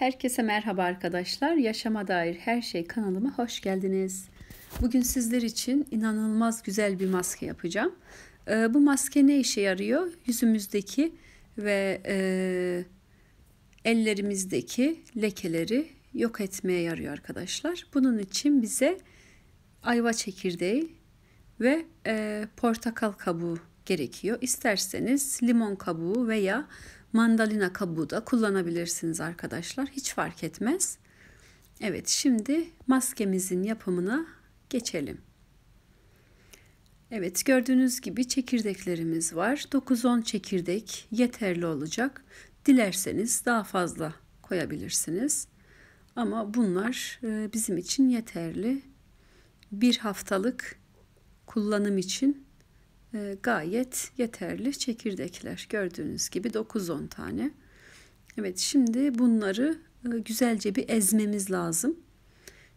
Herkese merhaba arkadaşlar. Yaşama dair her şey kanalıma hoş geldiniz. Bugün sizler için inanılmaz güzel bir maske yapacağım. Ee, bu maske ne işe yarıyor? Yüzümüzdeki ve e, ellerimizdeki lekeleri yok etmeye yarıyor arkadaşlar. Bunun için bize ayva çekirdeği ve e, portakal kabuğu gerekiyor. İsterseniz limon kabuğu veya mandalina kabuğu da kullanabilirsiniz arkadaşlar. Hiç fark etmez. Evet şimdi maskemizin yapımına geçelim. Evet gördüğünüz gibi çekirdeklerimiz var. 9-10 çekirdek yeterli olacak. Dilerseniz daha fazla koyabilirsiniz. Ama bunlar e, bizim için yeterli. Bir haftalık kullanım için ee, gayet yeterli çekirdekler. Gördüğünüz gibi 9-10 tane. Evet şimdi bunları e, güzelce bir ezmemiz lazım.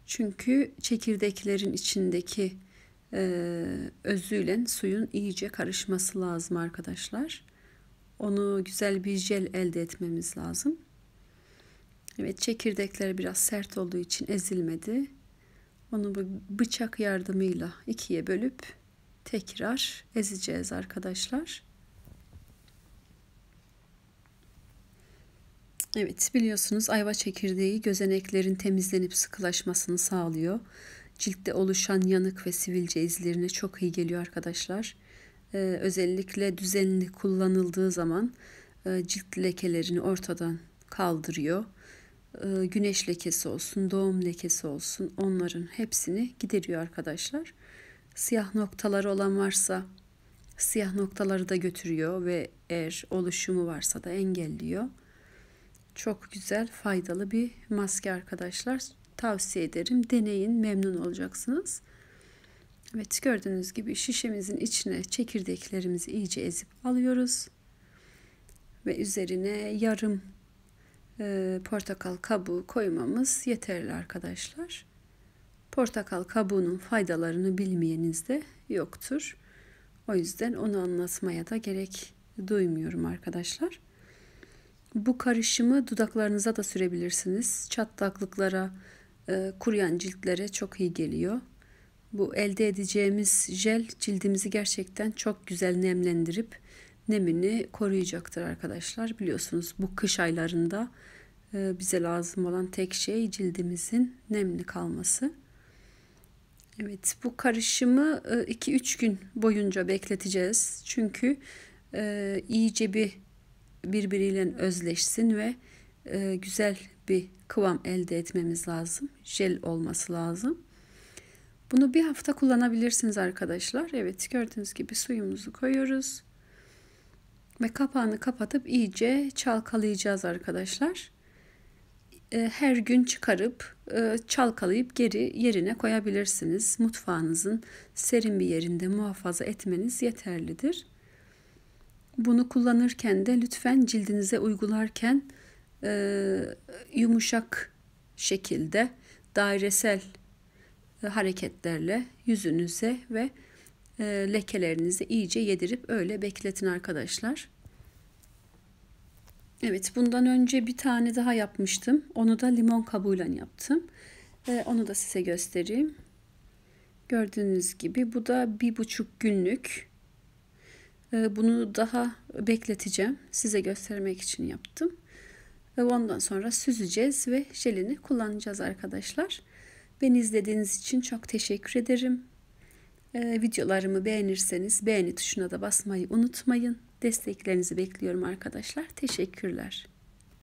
Çünkü çekirdeklerin içindeki e, özüyle suyun iyice karışması lazım arkadaşlar. Onu güzel bir jel elde etmemiz lazım. Evet çekirdekler biraz sert olduğu için ezilmedi. Onu bıçak yardımıyla ikiye bölüp tekrar ezeceğiz arkadaşlar. Evet biliyorsunuz ayva çekirdeği gözeneklerin temizlenip sıkılaşmasını sağlıyor. Ciltte oluşan yanık ve sivilce izlerine çok iyi geliyor arkadaşlar. Ee, özellikle düzenli kullanıldığı zaman e, cilt lekelerini ortadan kaldırıyor. E, güneş lekesi olsun, doğum lekesi olsun onların hepsini gideriyor arkadaşlar siyah noktaları olan varsa siyah noktaları da götürüyor ve eğer oluşumu varsa da engelliyor. Çok güzel, faydalı bir maske arkadaşlar. Tavsiye ederim. Deneyin, memnun olacaksınız. Evet, gördüğünüz gibi şişemizin içine çekirdeklerimizi iyice ezip alıyoruz. Ve üzerine yarım e, portakal kabuğu koymamız yeterli arkadaşlar. Portakal kabuğunun faydalarını bilmeyeniniz de yoktur. O yüzden onu anlatmaya da gerek duymuyorum arkadaşlar. Bu karışımı dudaklarınıza da sürebilirsiniz. Çatlaklıklara, e, kuruyan ciltlere çok iyi geliyor. Bu elde edeceğimiz jel cildimizi gerçekten çok güzel nemlendirip nemini koruyacaktır arkadaşlar. Biliyorsunuz bu kış aylarında e, bize lazım olan tek şey cildimizin nemli kalması. Evet bu karışımı 2-3 e, gün boyunca bekleteceğiz. Çünkü e, iyice bir birbiriyle özleşsin ve e, güzel bir kıvam elde etmemiz lazım. Jel olması lazım. Bunu bir hafta kullanabilirsiniz arkadaşlar. Evet gördüğünüz gibi suyumuzu koyuyoruz. Ve kapağını kapatıp iyice çalkalayacağız arkadaşlar. E, her gün çıkarıp e, çalkalayıp geri yerine koyabilirsiniz. Mutfağınızın serin bir yerinde muhafaza etmeniz yeterlidir. Bunu kullanırken de lütfen cildinize uygularken e, yumuşak şekilde dairesel hareketlerle yüzünüze ve lekelerinizi iyice yedirip öyle bekletin arkadaşlar. Evet bundan önce bir tane daha yapmıştım. Onu da limon kabuğuyla yaptım. Ee, onu da size göstereyim. Gördüğünüz gibi bu da bir buçuk günlük. Ee, bunu daha bekleteceğim. Size göstermek için yaptım. Ve ondan sonra süzeceğiz ve jelini kullanacağız arkadaşlar. Beni izlediğiniz için çok teşekkür ederim. Ee, videolarımı beğenirseniz beğeni tuşuna da basmayı unutmayın. Desteklerinizi bekliyorum arkadaşlar. Teşekkürler.